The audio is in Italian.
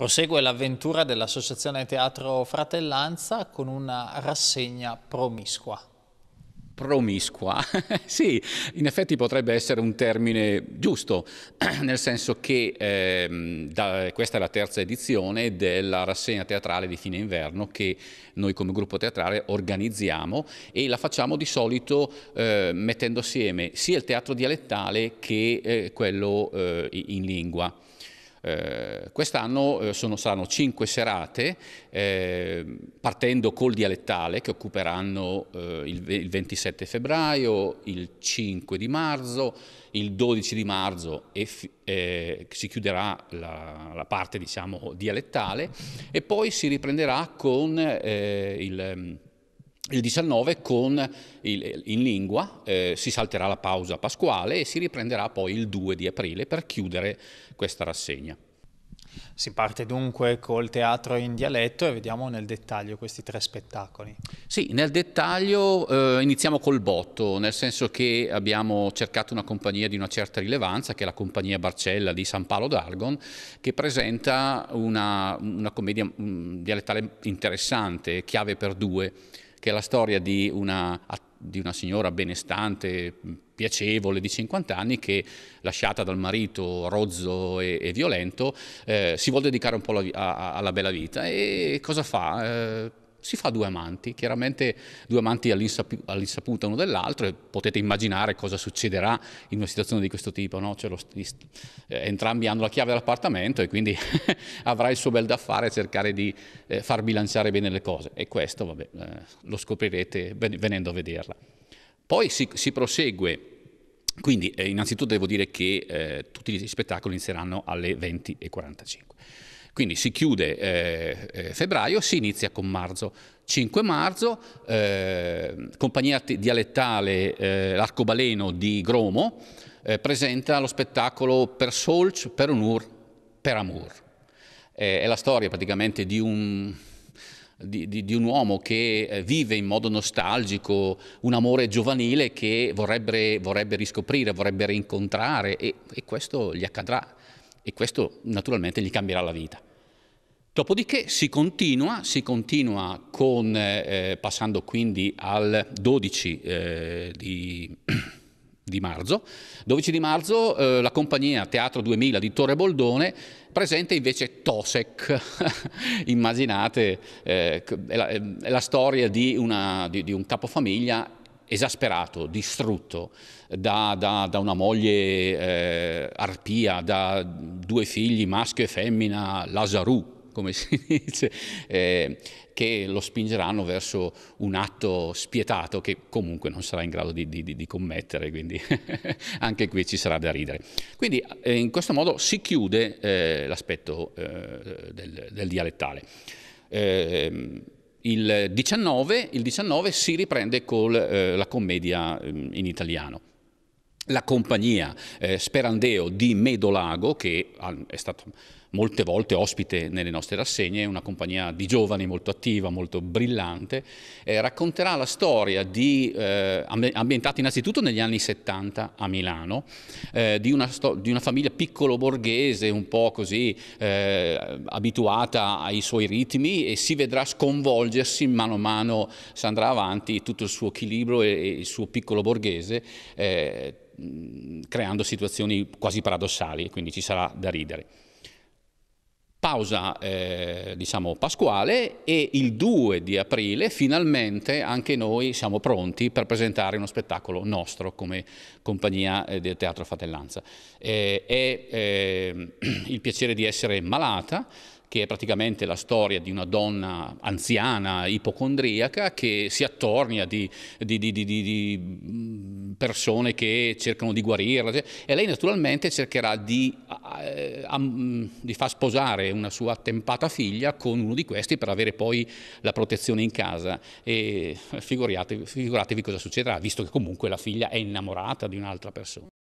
Prosegue l'avventura dell'Associazione Teatro Fratellanza con una rassegna promiscua promiscua. sì, in effetti potrebbe essere un termine giusto, nel senso che eh, da, questa è la terza edizione della rassegna teatrale di fine inverno che noi come gruppo teatrale organizziamo e la facciamo di solito eh, mettendo assieme sia il teatro dialettale che eh, quello eh, in lingua. Eh, quest'anno eh, sono, saranno cinque serate, eh, partendo col dialettale che occuperanno eh, il, il, 27 febbraio, il 5 di marzo, il 12 di marzo e, eh, si chiuderà la, la parte diciamo, dialettale e poi si riprenderà con eh, il mm, il 19 con il, in lingua eh, si salterà la pausa pasquale e si riprenderà poi il 2 di aprile per chiudere questa rassegna. Si parte dunque col teatro in dialetto e vediamo nel dettaglio questi tre spettacoli. Sì, nel dettaglio eh, iniziamo col botto, nel senso che abbiamo cercato una compagnia di una certa rilevanza, che è la compagnia Barcella di San Paolo d'Argon, che presenta una, una commedia un mm, dialettale interessante, chiave per due che è la storia di una, di una signora benestante, piacevole di 50 anni che, lasciata dal marito rozzo e, e violento, eh, si vuole dedicare un po' la, alla bella vita. E cosa fa? Eh, si fa due amanti, chiaramente due amanti all'insaputa uno dell'altro e potete immaginare cosa succederà in una situazione di questo tipo, no? cioè st- eh, entrambi hanno la chiave dell'appartamento e quindi avrà il suo bel da fare cercare di eh, far bilanciare bene le cose e questo vabbè, eh, lo scoprirete ben- venendo a vederla. Poi si, si prosegue. Quindi eh, innanzitutto devo dire che eh, tutti gli spettacoli inizieranno alle 20.45. Quindi si chiude eh, eh, febbraio, si inizia con marzo. 5 marzo, eh, compagnia dialettale eh, L'Arcobaleno di Gromo eh, presenta lo spettacolo Per Solch, Per Unur, Per Amur. Eh, è la storia praticamente di un di, di, di, un uomo che vive in modo nostalgico un amore giovanile che vorrebbe, vorrebbe riscoprire, vorrebbe rincontrare e, e, questo gli accadrà e questo naturalmente gli cambierà la vita. Dopodiché si continua, si continua con, eh, eh passando quindi al 12 eh, di, di, marzo. 12 di marzo eh, la compagnia Teatro 2000 di Torre Boldone presenta invece Tosec. Immaginate, eh, è la, è, la, storia di, una, di, di un capofamiglia esasperato, distrutto da, da, da una moglie eh, arpia, da due figli, maschio e femmina, Lazarù, come si dice, eh, che lo spingeranno verso un atto spietato che comunque non sarà in grado di, di, di commettere, quindi anche qui ci sarà da ridere. Quindi eh, in questo modo si chiude eh, l'aspetto eh, del, del, dialettale. Ehm, il 19, il 19 si riprende con eh, la commedia ehm, in italiano la compagnia eh, Sperandeo di Medolago, che è stato molte volte ospite nelle nostre rassegne, una compagnia di giovani molto attiva, molto brillante, eh, racconterà la storia di, eh, ambientata innanzitutto negli anni 70 a Milano, eh, di, una di, una famiglia piccolo borghese, un po' così eh, abituata ai suoi ritmi e si vedrà sconvolgersi mano a mano, se andrà avanti tutto il suo equilibrio e, e il suo piccolo borghese eh, creando situazioni quasi paradossali, quindi ci sarà da ridere pausa eh, diciamo pasquale e il 2 di aprile finalmente anche noi siamo pronti per presentare uno spettacolo nostro come compagnia eh, del Teatro Fratellanza. Eh, è ehm, il piacere di essere malata, che è praticamente la storia di una donna anziana, ipocondriaca, che si attornia di, di, di, di mm, persone che cercano di guarirla cioè, e lei naturalmente cercherà di eh, a, di far sposare una sua attempata figlia con uno di questi per avere poi la protezione in casa e figuratevi, figuratevi cosa succederà, visto che comunque la figlia è innamorata di un'altra persona.